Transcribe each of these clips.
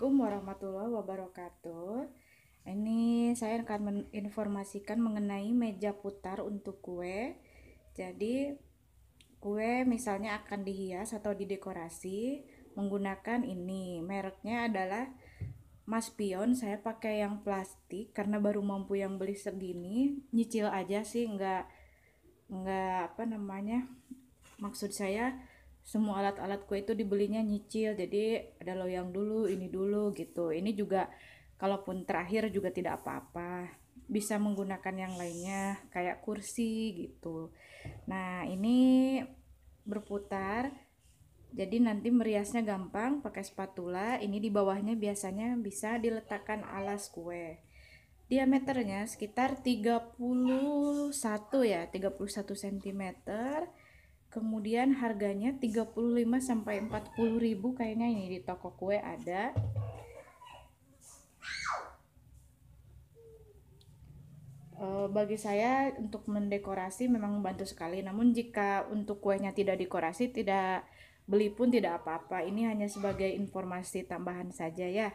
Assalamualaikum warahmatullahi wabarakatuh. Ini saya akan menginformasikan mengenai meja putar untuk kue. Jadi kue misalnya akan dihias atau didekorasi menggunakan ini. Mereknya adalah Mas Pion. Saya pakai yang plastik karena baru mampu yang beli segini. Nyicil aja sih, nggak nggak apa namanya. Maksud saya semua alat-alat kue itu dibelinya nyicil jadi ada loyang dulu ini dulu gitu ini juga kalaupun terakhir juga tidak apa-apa bisa menggunakan yang lainnya kayak kursi gitu nah ini berputar jadi nanti meriasnya gampang pakai spatula ini di bawahnya biasanya bisa diletakkan alas kue diameternya sekitar 31 ya 31 cm kemudian harganya 35 sampai 40 ribu kayaknya ini di toko kue ada eh, bagi saya untuk mendekorasi memang membantu sekali namun jika untuk kuenya tidak dekorasi tidak beli pun tidak apa-apa ini hanya sebagai informasi tambahan saja ya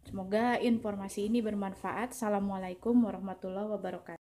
Semoga informasi ini bermanfaat. Assalamualaikum warahmatullahi wabarakatuh.